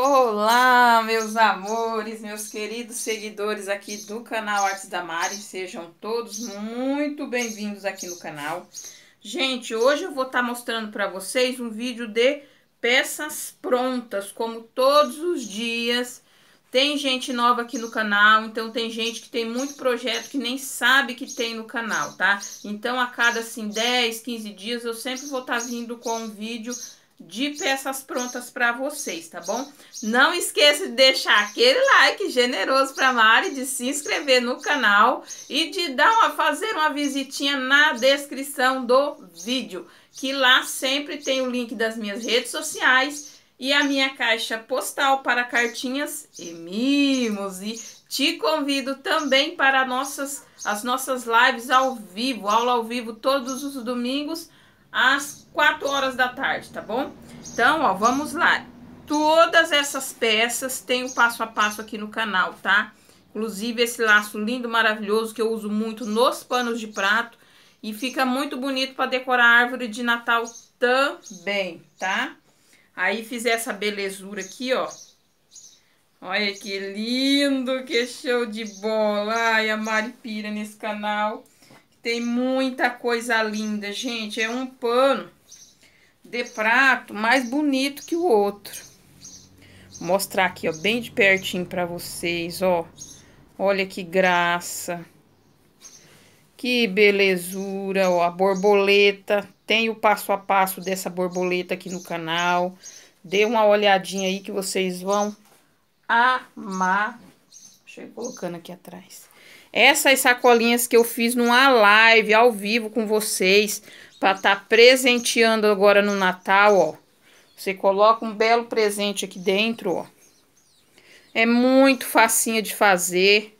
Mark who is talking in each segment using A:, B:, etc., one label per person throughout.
A: Olá, meus amores, meus queridos seguidores aqui do canal Artes da Mari, sejam todos muito bem-vindos aqui no canal. Gente, hoje eu vou estar tá mostrando para vocês um vídeo de peças prontas, como todos os dias. Tem gente nova aqui no canal, então tem gente que tem muito projeto que nem sabe que tem no canal, tá? Então a cada assim 10, 15 dias eu sempre vou estar tá vindo com um vídeo de peças prontas para vocês, tá bom? Não esqueça de deixar aquele like generoso para Mari, de se inscrever no canal e de dar uma fazer uma visitinha na descrição do vídeo, que lá sempre tem o link das minhas redes sociais e a minha caixa postal para cartinhas e mimos e te convido também para nossas as nossas lives ao vivo, aula ao vivo todos os domingos às 4 horas da tarde, tá bom? Então, ó, vamos lá. Todas essas peças tem o passo a passo aqui no canal, tá? Inclusive esse laço lindo, maravilhoso, que eu uso muito nos panos de prato. E fica muito bonito para decorar a árvore de Natal também, tá? Aí fiz essa belezura aqui, ó. Olha que lindo, que show de bola. Ai, a Mari pira nesse canal. Tem muita coisa linda, gente. É um pano de prato mais bonito que o outro. Vou mostrar aqui, ó, bem de pertinho pra vocês, ó. Olha que graça. Que belezura, ó, a borboleta. Tem o passo a passo dessa borboleta aqui no canal. Dê uma olhadinha aí que vocês vão amar. Deixa eu ir colocando aqui atrás essas sacolinhas que eu fiz numa live ao vivo com vocês, para estar tá presenteando agora no Natal, ó. Você coloca um belo presente aqui dentro, ó. É muito facinha de fazer.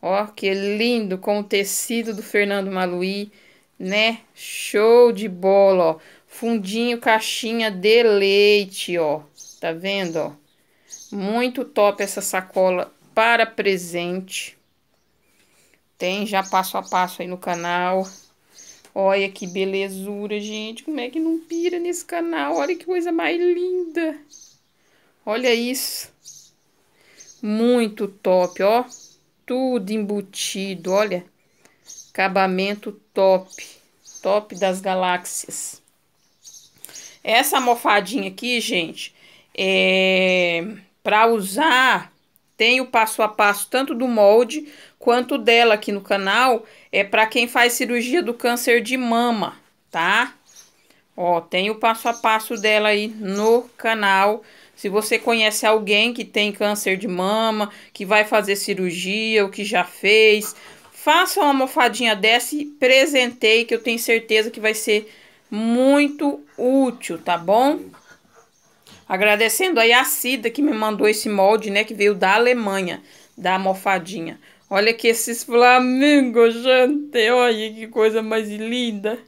A: Ó, que lindo com o tecido do Fernando Maluí, né? Show de bola, ó. Fundinho caixinha de leite, ó. Tá vendo, ó? Muito top essa sacola para presente. Tem já passo a passo aí no canal. Olha que belezura, gente. Como é que não pira nesse canal? Olha que coisa mais linda. Olha isso. Muito top, ó. Tudo embutido, olha. Acabamento top. Top das galáxias. Essa almofadinha aqui, gente, é... para usar, tem o passo a passo tanto do molde quanto dela aqui no canal é para quem faz cirurgia do câncer de mama, tá? Ó, tem o passo a passo dela aí no canal. Se você conhece alguém que tem câncer de mama, que vai fazer cirurgia ou que já fez, faça uma almofadinha dessa e presenteie, que eu tenho certeza que vai ser muito útil, tá bom? Agradecendo aí a Cida que me mandou esse molde, né, que veio da Alemanha, da almofadinha. Olha que esses flamingos, gente. Olha que coisa mais linda.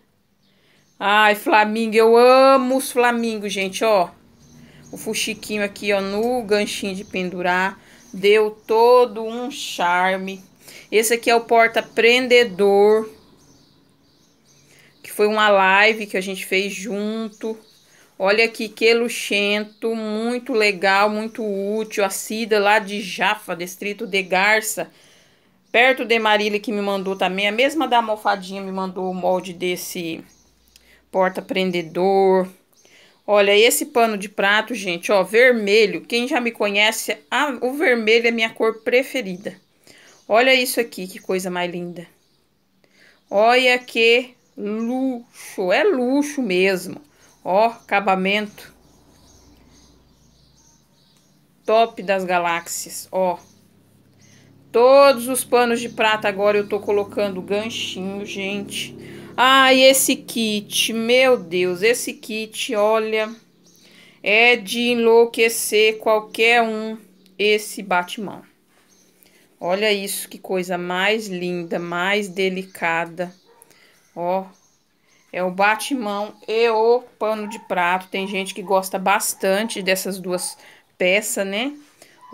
A: Ai, flamingo. Eu amo os flamingos, gente, ó. O fuxiquinho aqui, ó, no ganchinho de pendurar. Deu todo um charme. Esse aqui é o porta-prendedor. Que foi uma live que a gente fez junto. Olha aqui que luxento, muito legal, muito útil. A Cida lá de Jafa, distrito de Garça Perto de Marília que me mandou também, a mesma da almofadinha me mandou o molde desse porta-prendedor. Olha, esse pano de prato, gente, ó, vermelho. Quem já me conhece, a, o vermelho é minha cor preferida. Olha isso aqui, que coisa mais linda. Olha que luxo, é luxo mesmo. Ó, acabamento. Top das galáxias, ó. Todos os panos de prata agora eu tô colocando ganchinho, gente. Ai, ah, esse kit, meu Deus, esse kit, olha, é de enlouquecer qualquer um esse Batman. Olha isso, que coisa mais linda, mais delicada. Ó, é o batimão e o pano de prato. Tem gente que gosta bastante dessas duas peças, né?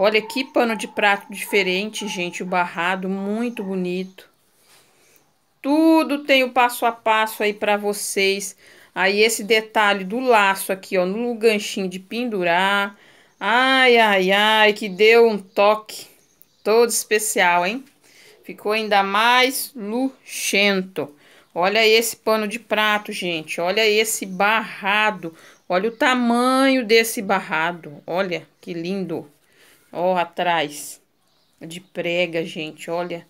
A: Olha que pano de prato diferente, gente. O barrado, muito bonito. Tudo tem o passo a passo aí para vocês. Aí esse detalhe do laço aqui, ó, no ganchinho de pendurar. Ai, ai, ai, que deu um toque todo especial, hein? Ficou ainda mais luxento. Olha esse pano de prato, gente. Olha esse barrado. Olha o tamanho desse barrado. Olha que lindo. Ó, atrás. De prega, gente, olha.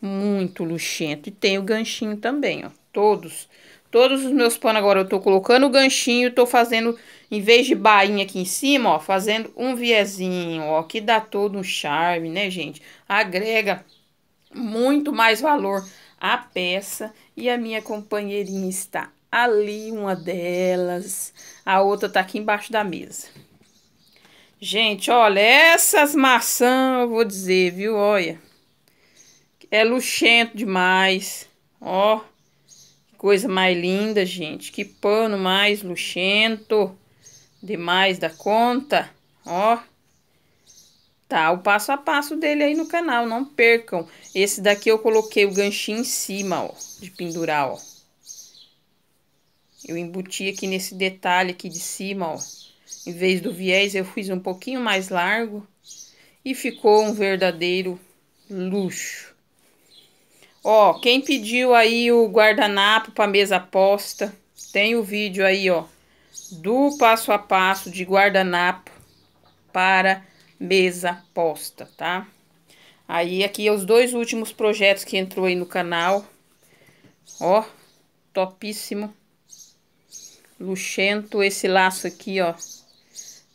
A: Muito luxento. E tem o ganchinho também, ó. Todos. Todos os meus panos agora eu tô colocando o ganchinho, tô fazendo, em vez de bainha aqui em cima, ó, fazendo um viezinho, ó, que dá todo um charme, né, gente? Agrega muito mais valor à peça e a minha companheirinha está ali, uma delas, a outra tá aqui embaixo da mesa. Gente, olha, essas maçãs, eu vou dizer, viu? Olha, é luxento demais. Ó, coisa mais linda, gente. Que pano mais luxento. Demais da conta. Ó. Tá, o passo a passo dele aí no canal, não percam. Esse daqui eu coloquei o ganchinho em cima, ó, de pendurar, ó. Eu embuti aqui nesse detalhe aqui de cima, ó. Em vez do viés, eu fiz um pouquinho mais largo e ficou um verdadeiro luxo. Ó, quem pediu aí o guardanapo para mesa posta, tem o vídeo aí, ó, do passo a passo de guardanapo para mesa posta, tá? Aí aqui é os dois últimos projetos que entrou aí no canal. Ó, topíssimo. Luxento esse laço aqui, ó,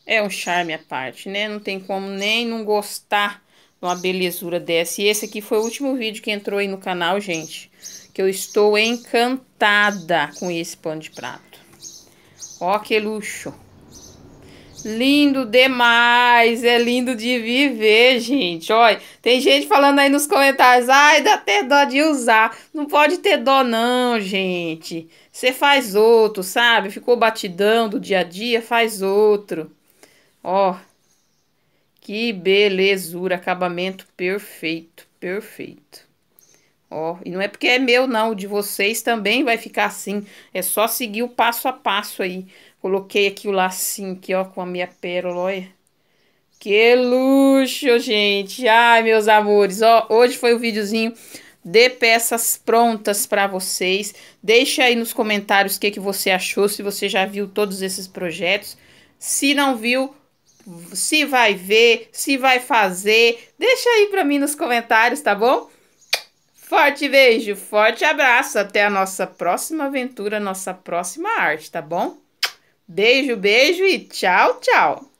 A: é um charme à parte, né? Não tem como nem não gostar de uma belezura dessa. E esse aqui foi o último vídeo que entrou aí no canal, gente. Que eu estou encantada com esse pano de prato. Ó que luxo. Lindo demais, é lindo de viver, gente. Olha, tem gente falando aí nos comentários, ai, dá até dó de usar. Não pode ter dó não, gente. Você faz outro, sabe? Ficou batidão do dia a dia, faz outro. Ó, que belezura, acabamento perfeito, perfeito. Ó, e não é porque é meu não, de vocês também vai ficar assim. É só seguir o passo a passo aí. Coloquei aqui o lacinho aqui, ó, com a minha pérola, olha. Que luxo, gente! Ai, meus amores, ó, hoje foi o um videozinho de peças prontas para vocês. Deixa aí nos comentários o que, que você achou, se você já viu todos esses projetos. Se não viu, se vai ver, se vai fazer. Deixa aí para mim nos comentários, tá bom? Forte beijo, forte abraço. Até a nossa próxima aventura, nossa próxima arte, tá bom? Beijo, beijo e tchau, tchau.